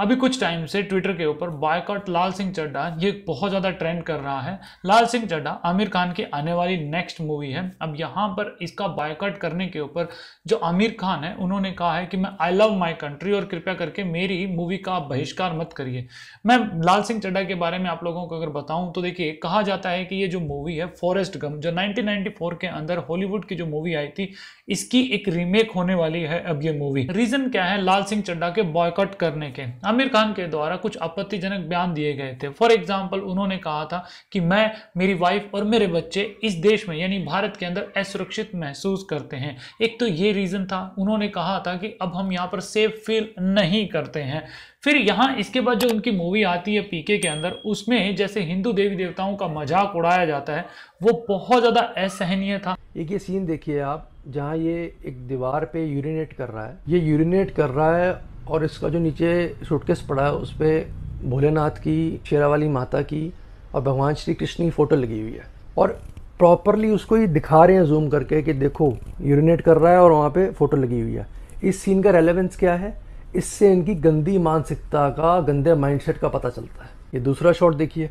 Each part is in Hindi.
अभी कुछ टाइम से ट्विटर के ऊपर बायकॉट लाल सिंह चड्डा ये बहुत ज़्यादा ट्रेंड कर रहा है लाल सिंह चड्डा आमिर खान की आने वाली नेक्स्ट मूवी है अब यहाँ पर इसका बायकॉट करने के ऊपर जो आमिर खान है उन्होंने कहा है कि मैं आई लव माई कंट्री और कृपया करके मेरी मूवी का बहिष्कार मत करिए मैं लाल सिंह चड्डा के बारे में आप लोगों को अगर बताऊँ तो देखिए कहा जाता है कि ये जो मूवी है फॉरेस्ट गम जो 1994 के अंदर हॉलीवुड की जो मूवी आई थी इसकी एक रीमेक होने वाली है अब ये मूवी रीजन क्या है लाल सिंह चड्डा के बॉयकॉट करने के आमिर खान के द्वारा कुछ आपत्तिजनक बयान दिए गए थे फॉर एग्जाम्पल उन्होंने कहा था कि मैं मेरी वाइफ और मेरे बच्चे इस देश में यानी भारत के अंदर असुरक्षित महसूस करते हैं एक तो ये रीज़न था उन्होंने कहा था कि अब हम यहाँ पर सेफ फील नहीं करते हैं फिर यहाँ इसके बाद जो उनकी मूवी आती है पीके के अंदर उसमें जैसे हिंदू देवी देवताओं का मजाक उड़ाया जाता है वो बहुत ज़्यादा असहनीय था एक ये सीन देखिए आप जहाँ ये एक दीवार पे यूरिनेट कर रहा है ये यूरिनेट कर रहा है और इसका जो नीचे सूटकेस पड़ा है उस पर भोलेनाथ की शेरावाली माता की और भगवान श्री कृष्ण की फ़ोटो लगी हुई है और प्रॉपरली उसको ये दिखा रहे हैं जूम करके कि देखो यूरिनेट कर रहा है और वहाँ पे फ़ोटो लगी हुई है इस सीन का रेलेवेंस क्या है इससे इनकी गंदी मानसिकता का गंदे माइंडसेट का पता चलता है ये दूसरा शॉट देखिए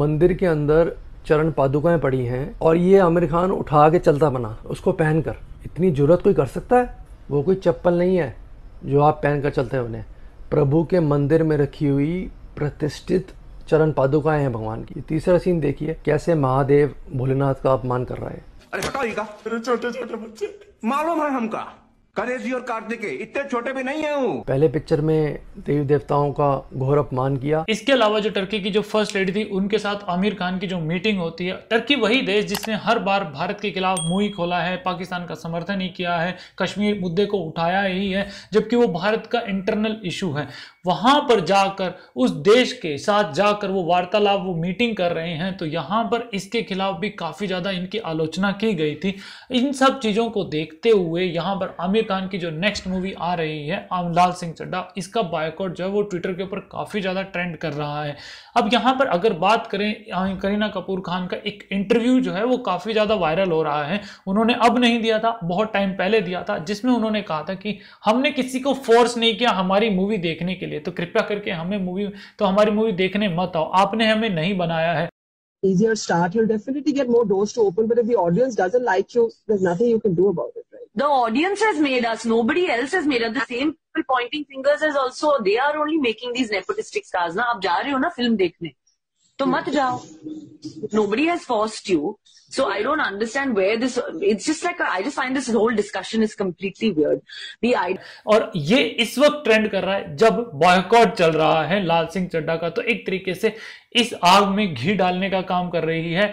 मंदिर के अंदर चरण पादुकाएं पड़ी हैं और ये आमिर खान उठा के चलता बना उसको पहनकर इतनी जरूरत कोई कर सकता है वो कोई चप्पल नहीं है जो आप पहन कर चलते हैं उन्हें प्रभु के मंदिर में रखी हुई प्रतिष्ठित चरण पादुकाएं हैं भगवान की तीसरा सीन देखिए कैसे महादेव भोलेनाथ का अपमान कर रहा है अरे छोटे छोटे बच्चे मालूम है हमका करेजी और कार्तिके इतने छोटे भी नहीं है हूँ पहले पिक्चर में देवी देवताओं का घोर अपमान किया इसके अलावा जो टर्की की जो फर्स्ट लेडी थी उनके साथ आमिर खान की जो मीटिंग होती है टर्की वही देश जिसने हर बार भारत के खिलाफ मुंह खोला है पाकिस्तान का समर्थन ही किया है कश्मीर मुद्दे को उठाया ही है जबकि वो भारत का इंटरनल इशू है वहां पर जाकर उस देश के साथ जाकर वो वार्तालाप वो मीटिंग कर रहे हैं तो यहाँ पर इसके खिलाफ भी काफ़ी ज़्यादा इनकी आलोचना की गई थी इन सब चीज़ों को देखते हुए यहाँ पर आमिर खान की जो नेक्स्ट मूवी आ रही है आमलाल सिंह चड्डा इसका बायकॉट जो है वो ट्विटर के ऊपर काफ़ी ज़्यादा ट्रेंड कर रहा है अब यहाँ पर अगर बात करें करीना कपूर खान का एक इंटरव्यू जो है वो काफ़ी ज़्यादा वायरल हो रहा है उन्होंने अब नहीं दिया था बहुत टाइम पहले दिया था जिसमें उन्होंने कहा था कि हमने किसी को फोर्स नहीं किया हमारी मूवी देखने के लिए लिए तो कृपया करके हमें मूवी तो हमारी मूवी देखने मत आओ आपने हमें नहीं बनाया है easier start you'll definitely get more doors to open but if the audience doesn't like you there's nothing you can do about it right the audience has made us nobody else has made us the same people pointing fingers is also they are only making these nepotistic stars na aap ja rahe ho na film dekhne तो मत जाओ nobody has forced you so I don't understand where this it's just like I just find this whole discussion is completely weird दी आई और ये इस वक्त ट्रेंड कर रहा है जब बॉयकॉट चल रहा है लाल सिंह चड्डा का तो एक तरीके से इस आग में घी डालने का काम कर रही है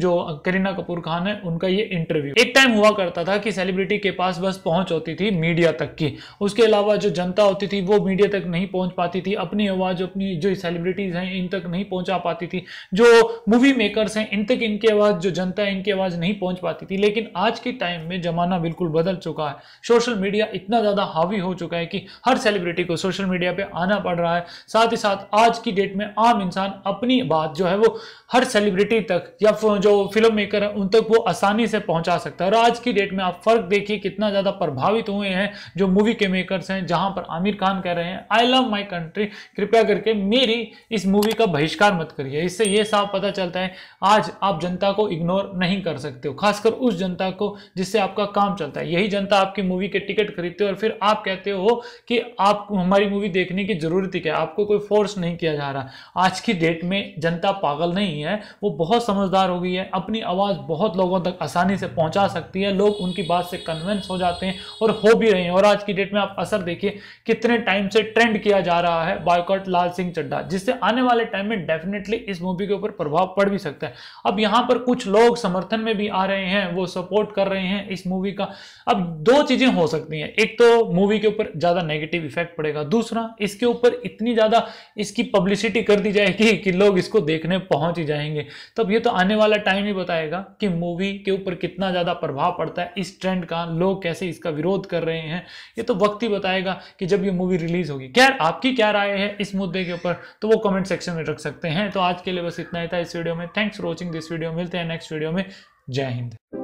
जो करीना कपूर खान है उनका ये इंटरव्यू एक टाइम हुआ करता था कि सेलिब्रिटी के पास बस पहुंच होती थी मीडिया तक की उसके अलावा जो जनता होती थी वो मीडिया तक नहीं पहुंच पाती थी अपनी आवाज अपनी जो सेलिब्रिटीज हैं इन तक नहीं पहुंचा पाती थी जो मूवी मेकर्स हैं इन तक इनकी आवाज जो जनता है इनकी आवाज नहीं पहुंच पाती थी लेकिन आज के टाइम में जमाना बिल्कुल बदल चुका है सोशल मीडिया इतना ज्यादा हावी हो चुका है कि हर सेलिब्रिटी को सोशल मीडिया पर आना पड़ रहा है साथ ही साथ आज की डेट में आम इंसान अपनी बात जो है वो हर सेलिब्रिटी तक या जो फिल्म मेकर है उन तक वो आसानी से पहुंचा सकता है और आज की डेट में आप फर्क देखिए कितना ज़्यादा प्रभावित हुए हैं जो मूवी के मेकर्स हैं जहां पर आमिर खान कह रहे हैं आई लव माई कंट्री कृपया करके मेरी इस मूवी का बहिष्कार मत करिए इससे ये साफ पता चलता है आज आप जनता को इग्नोर नहीं कर सकते हो खासकर उस जनता को जिससे आपका काम चलता है यही जनता आपकी मूवी के टिकट खरीदते हो और फिर आप कहते हो कि आप हमारी मूवी देखने की जरूरत ही क्या आपको कोई फोर्स नहीं किया जा रहा आज की डेट डेट में जनता पागल नहीं है वो बहुत समझदार हो गई है अपनी आवाज़ बहुत लोगों तक आसानी से पहुंचा सकती है लोग उनकी बात से कन्विंस हो जाते हैं और हो भी रहे हैं और आज की डेट में आप असर देखिए कितने टाइम से ट्रेंड किया जा रहा है बायकॉट लाल सिंह चड्डा जिससे आने वाले टाइम में डेफिनेटली इस मूवी के ऊपर प्रभाव पड़ भी सकता है अब यहाँ पर कुछ लोग समर्थन में भी आ रहे हैं वो सपोर्ट कर रहे हैं इस मूवी का अब दो चीज़ें हो सकती हैं एक तो मूवी के ऊपर ज़्यादा नेगेटिव इफेक्ट पड़ेगा दूसरा इसके ऊपर इतनी ज़्यादा इसकी पब्लिसिटी कर दी जाएगी कि कि लोग इसको देखने पहुंच ही जाएंगे तब ये तो आने वाला टाइम ही बताएगा कि मूवी के ऊपर कितना ज़्यादा प्रभाव पड़ता है इस ट्रेंड का लोग कैसे इसका विरोध कर रहे हैं ये तो वक्त ही बताएगा कि जब ये मूवी रिलीज़ होगी खैर आपकी क्या राय है इस मुद्दे के ऊपर तो वो कमेंट सेक्शन में रख सकते हैं तो आज के लिए बस इतना ही था इस वीडियो में thanks for watching this video मिलते हैं नेक्स्ट वीडियो में जय हिंद